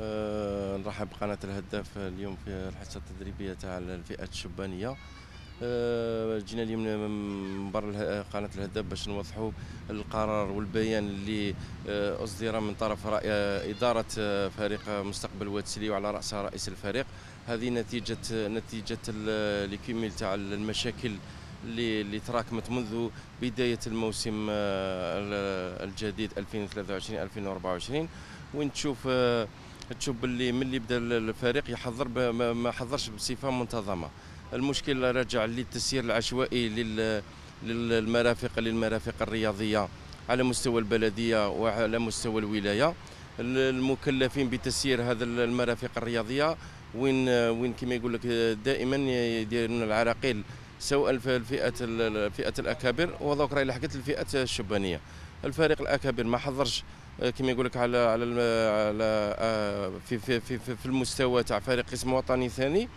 آه، نرحب بقناة الهداف اليوم في الحصة التدريبية تاع الفئات الشبانية آه، جينا اليوم من بر قناة الهداف باش نوضحوا القرار والبيان اللي آه، أصدر من طرف إدارة فريق مستقبل واتسلي وعلى رأسها رئيس الفريق هذه نتيجة نتيجة الكيميل تاع المشاكل اللي اللي تراكمت منذ بدايه الموسم الجديد 2023 2024 وين تشوف تشوف باللي ملي بدا الفريق يحضر ما حضرش بصفه منتظمه المشكل راجع للتسيير العشوائي للمرافق للمرافق الرياضيه على مستوى البلديه وعلى مستوى الولايه المكلفين بتسيير هذا المرافق الرياضيه وين وين كما يقول لك دائما يديرون العراقيل سواء الفئه فئه الاكابر وذوك راهي لحقت الفئه الشبانيه الفريق الاكابر ما حضرش آه، كما يقول لك على على على آه، في في في, في المستوى تاع فريق قسم وطني ثاني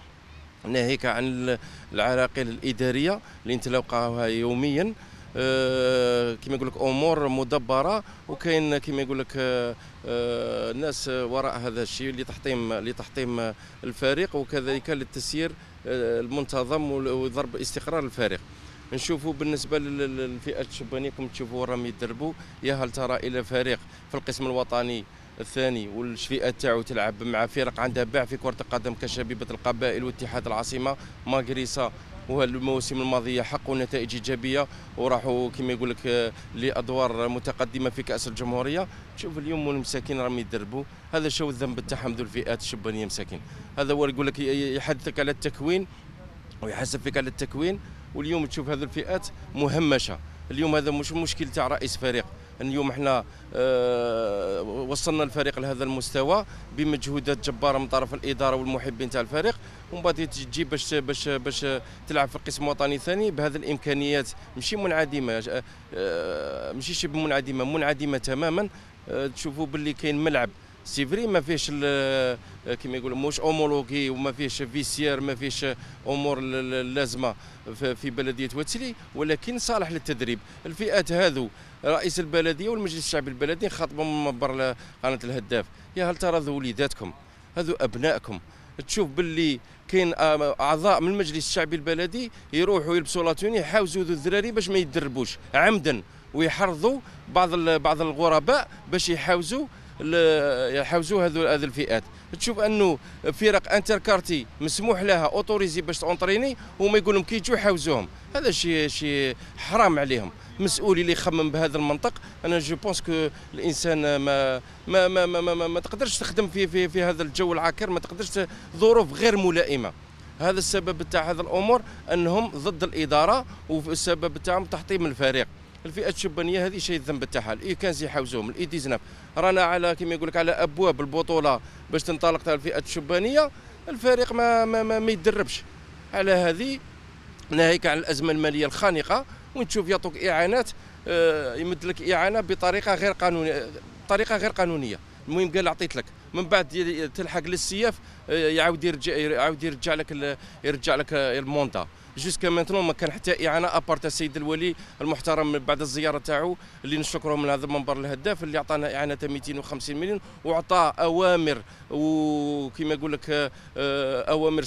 ناهيك عن العراقيل الاداريه اللي نتلاقاها يوميا آه، كما يقول لك امور مدبره وكاين كما يقول لك ناس وراء هذا الشيء لتحطيم لتحطيم الفريق وكذلك للتسيير المنتظم وضرب استقرار الفريق نشوفوا بالنسبه للفئه الشبانيه كما تشوفوا راهم يدربوا يا هل ترى الى فريق في القسم الوطني الثاني والفئه تاعو تلعب مع فرق عندها باع في كره القدم كشبيبه القبائل واتحاد العاصمه ماغريسا والموسم الماضيه حقوا نتائج ايجابيه وراحوا كما يقول لك آه، لادوار متقدمه في كاس الجمهوريه تشوف اليوم المساكين راهم يدربوا هذا شو الذنب تاعهم ذو الفئات الشبانيه مساكين هذا هو يقول لك يحدثك على التكوين ويحسب فيك على التكوين واليوم تشوف هذه الفئات مهمشه اليوم هذا مش مشكل تاع رئيس فريق اليوم احنا اه وصلنا الفريق لهذا المستوى بمجهودات جباره من طرف الاداره والمحبين تاع الفريق ومن بعد تجي باش باش باش تلعب في القسم الوطني الثاني بهذه الامكانيات ماشي منعدمه آه،, اه ماشي شبه منعدمه منعدمه تماما اه تشوفوا باللي كاين ملعب سي فري ما فيهش كيما يقولوا موش اومولوغي وما فيهش فيسيير ما فيهش امور اللازمه في بلديه واتسلي ولكن صالح للتدريب الفئات هذو رئيس البلديه والمجلس الشعبي البلدي خاطبهم من منبر قناه الهداف يا هل ترى ذو وليداتكم هذو ابنائكم تشوف باللي كاين اعضاء من المجلس الشعبي البلدي يروحوا يلبسوا لاتوني يحاوزوا ذو الذراري باش ما يدربوش عمدا ويحرضوا بعض بعض الغرباء باش يحاوزوا يحوزوا هذو هذه الفئات تشوف انه فرق انتر كارتي مسموح لها اوتوريزي باش تونطريني وما يقول لهم كي يجوا يحوزوهم هذا شي شي حرام عليهم مسؤول اللي يخمم بهذا المنطق انا جو بونس كو الانسان ما ما ما ما, ما, ما, ما تقدرش تخدم في في في هذا الجو العاكر ما تقدرش ظروف غير ملائمه هذا السبب تاع هذا الامور انهم ضد الاداره والسبب تاعهم تحطيم الفريق الفئه الشبانيه هذه شيء الذنب تاعها الاي 15 يحوزوهم الاي 19 رانا على كما يقول لك على ابواب البطوله باش تنطلق تاع الفئه الشبانيه الفريق ما ما, ما, ما يتدربش على هذه ناهيك عن الازمه الماليه الخانقه ونشوف يعطوك اعانات آه، يمد لك اعانه بطريقه غير قانونيه طريقه غير قانونيه المهم قال عطيت لك من بعد تلحق للسياف آه، يعاود يرجع يعاود يرجع لك يرجع لك المونتا جوسكا مانتنون ما كان حتى اعانه ابارت السيد الولي المحترم بعد الزياره تاعو اللي نشكره من هذا المنبر الهداف اللي عطانا اعانه 250 مليون وعطى اوامر وكما يقول لك آه، اوامر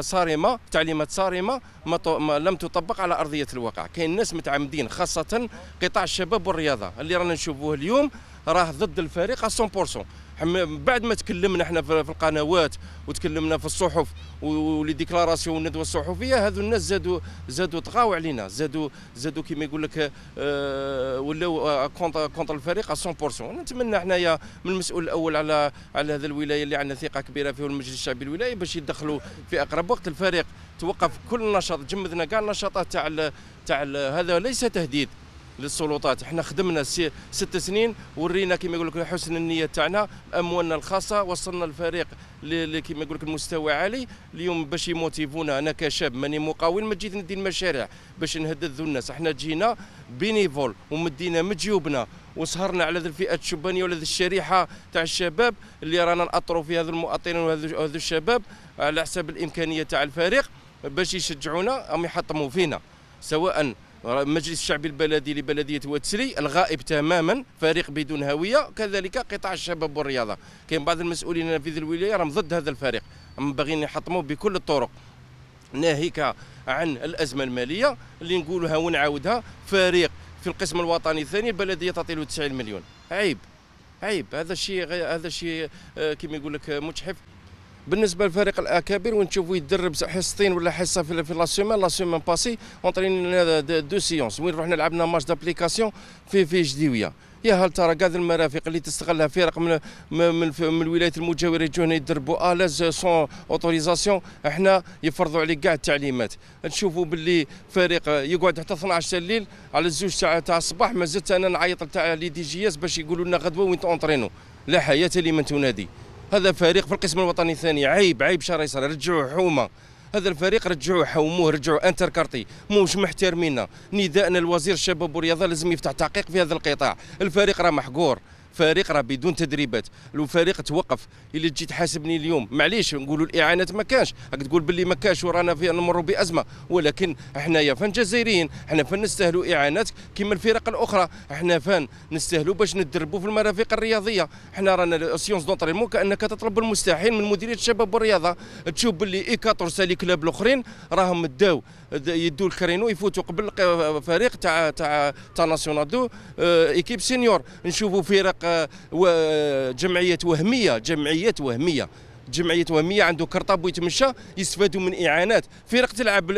صارمه تعليمات صارمه ما لم تطبق على ارضيه الواقع كاين ناس متعمدين خاصه قطاع الشباب والرياضه اللي رانا نشوفوه اليوم راه ضد الفريق 100% من بعد ما تكلمنا احنا في القنوات وتكلمنا في الصحف ولي ديكلاراسيون الندوه الصحفيه هذو الناس زادوا زادوا طغاو علينا زادوا زادوا كما يقول لك آه، ولاو كونتر آه، كونتر الفريق 100% نتمنى حنايا من المسؤول الاول على على هذا الولايه اللي عندنا ثقه كبيره فيه المجلس الشعبي الولايه باش يدخلوا في اقرب وقت الفريق توقف كل النشاط جمدنا كاع النشاطات تاع تاع هذا ليس تهديد للسلطات احنا خدمنا ست سنين ورينا كما يقول لك حسن النيه تاعنا اموالنا الخاصه وصلنا الفريق اللي كما يقول لك المستوى عالي اليوم باش يموتيفونا انا كشاب ماني مقاول ما جيت ندي المشاريع باش نهدد ذو الناس احنا جينا بينيفول ومدينا من جيوبنا وسهرنا على ذي الفئات الشبانيه ولا ذو الشريحه تاع الشباب اللي رانا ناطروا في هذو المواطنين وهذو الشباب على حساب الامكانيه تاع الفريق باش يشجعونا او يحطموا فينا سواء المجلس الشعبي البلدي لبلديه واتسري الغائب تماما فريق بدون هويه كذلك قطاع الشباب والرياضه كاين بعض المسؤولين في ذي الولايه راهم ضد هذا الفريق هم باغيين يحطموه بكل الطرق ناهيك عن الازمه الماليه اللي نقولها ونعاودها فريق في القسم الوطني الثاني البلديه تعطي له 90 مليون عيب عيب هذا الشيء هذا الشيء آه، كما يقول لك مجحف بالنسبه للفريق الاكابر ونشوفو يتدرب حصتين ولا حصه في لا سيمان لا سيمان باسي اونطرينا دو سيونس وين رحنا لعبنا ماتش دابليكاسيون في في جديويه يا هل ترى كاع المرافق اللي تستغلها فرق من من, من الولايات المجاوره يجوا هنا يدربوا الاز سون اوتوريزاسيون احنا يفرضوا عليك كاع التعليمات نشوفوا باللي فريق يقعد حتى 12 الليل على الزوج تاع تاع الصباح ما زلت انا نعيط تاع لي دي جي اس باش يقولوا لنا غدوه وين تونطرينو لا حياه لمن تنادي هذا فريق في القسم الوطني الثاني عيب عيب شريصر رجعوه حومه هذا الفريق رجعوه حوموه رجعوه انتر كارتي موش محترمينا نداءنا الوزير الشباب والرياضه لازم يفتح تحقيق في هذا القطاع الفريق راه محقور فريق راه بدون تدريبات لو فريق توقف الا تجي تحاسبني اليوم معليش نقولوا الاعانات ما كانش راك تقول باللي ما كانش ورانا في نمروا بازمه ولكن حنايا فان جزائريين حنا فان نستاهلوا اعانات كما الفرق الاخرى حنا فان نستاهلوا باش ندربوا في المرافق الرياضيه حنا رانا سيونس دونطريمون كانك تطلب المستحيل من مديريه الشباب والرياضه تشوف باللي اي 14 لي كلاب الاخرين راهم داو يدوا الكرينو يفوتوا قبل فريق تاع تاع تاع ناسيونال دو آه، ايكيب سينيور نشوفوا فرق جمعيه وهميه جمعيه وهميه جمعيه وهميه عنده كرطاب ويتمشى يستفادوا من اعانات فرق تلعب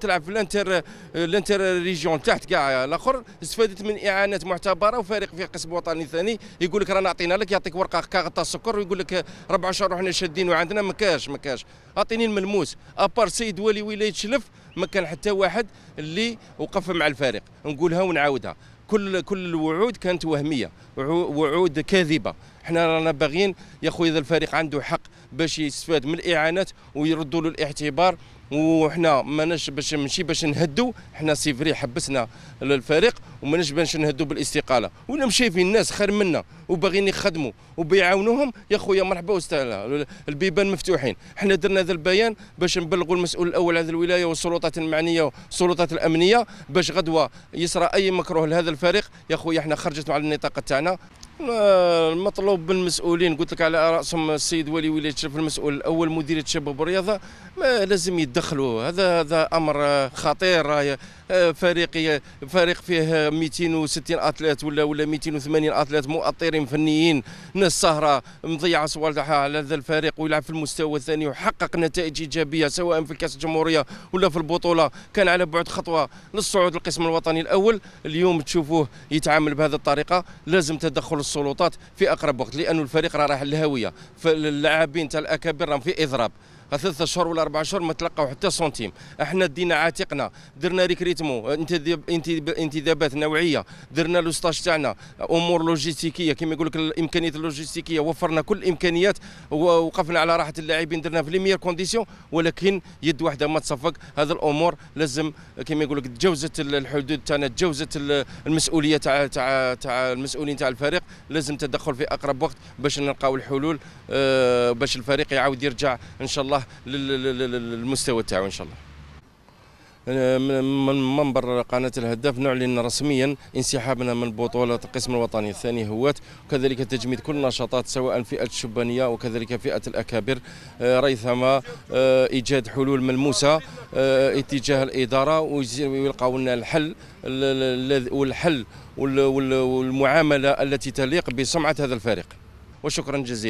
تلعب في الانتر الانتر ريجيون تحت كاع الاخر استفادت من اعانات معتبره وفريق في قسم وطني ثاني يقول لك رانا عطينا لك يعطيك ورقه كاغطة السكر ويقول لك ربع شهور وحنا شادين وعندنا ما كاش ما كاش اعطيني الملموس ابار سيد ولي ولايه شلف ما كان حتى واحد اللي وقف مع الفريق نقولها ونعاودها كل كل الوعود كانت وهميه وعود كاذبه احنا رانا باغيين يا خويا الفريق عنده حق باش يستفاد من الاعانات ويردوا له الاعتبار وحنا ماناش باش ماشي باش نهدوا حنا سيفري حبسنا الفريق وماناش باش نهدوا بالاستقاله ولا شايفين الناس خير منا وباغيين يخدموا وبيعاونوهم يا خويا مرحبا وسهلا البيبان مفتوحين حنا درنا هذا البيان باش نبلغوا المسؤول الاول هذه الولايه والسلطات المعنيه والسلطات الامنيه باش غدوه يسرى اي مكروه لهذا الفريق يا خويا حنا خرجت على النطاق تاعنا المطلوب من المسؤولين قلت لك على راسهم السيد ولي ولايه الشرف المسؤول الاول مديريه الشباب والرياضه ما لازم يتدخلوا هذا هذا امر خطير فريق فريق فيه 260 اتليت ولا ولا 280 اتليت مؤطرين فنيين ناس سهره مضيعه صوالحها على هذا الفريق ويلعب في المستوى الثاني وحقق نتائج ايجابيه سواء في كاس الجمهوريه ولا في البطوله كان على بعد خطوه للصعود للقسم الوطني الاول اليوم تشوفوه يتعامل بهذه الطريقه لازم تدخل السلطات في اقرب وقت لانه الفريق راه رايح للهويه فاللاعبين تاع الاكابر راهم في اضراب ثلاثة اشهر ولا اربع اشهر ما تلقاو حتى سنتيم احنا دينا عاتقنا درنا ريكريتمو انتدابات نوعيه درنا لو ستاج تاعنا امور لوجيستيكيه كما يقول لك الامكانيات اللوجيستيكيه وفرنا كل الامكانيات ووقفنا على راحه اللاعبين درنا في ميير كونديسيون ولكن يد واحده ما تصفق هذه الامور لازم كما يقول لك تجاوزت الحدود تاعنا تجاوزت المسؤوليه تاع تاع تاع المسؤولين تاع الفريق لازم تدخل في اقرب وقت باش نلقاو الحلول آه، باش الفريق يعاود يرجع ان شاء الله الله للمستوى تاعو ان شاء الله من منبر قناة الهداف نعلن رسميا انسحابنا من بطولة القسم الوطني الثاني هوات وكذلك تجميد كل النشاطات سواء فئة الشبانية وكذلك فئة الأكابر آه، ريثما آه، إيجاد حلول ملموسة آه، اتجاه الإدارة ويلقاو لنا الحل والحل والمعاملة التي تليق بسمعة هذا الفريق وشكرا جزيلا